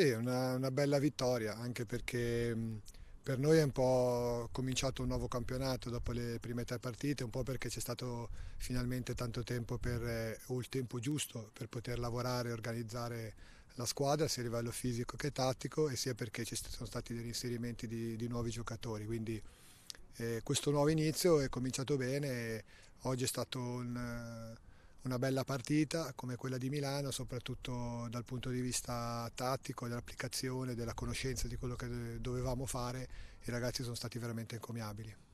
Sì, una, una bella vittoria, anche perché per noi è un po' cominciato un nuovo campionato dopo le prime tre partite, un po' perché c'è stato finalmente tanto tempo per, eh, o il tempo giusto per poter lavorare e organizzare la squadra sia a livello fisico che tattico e sia perché ci sono stati degli inserimenti di, di nuovi giocatori. Quindi eh, questo nuovo inizio è cominciato bene, oggi è stato un una bella partita come quella di Milano, soprattutto dal punto di vista tattico, dell'applicazione, della conoscenza di quello che dovevamo fare, i ragazzi sono stati veramente encomiabili.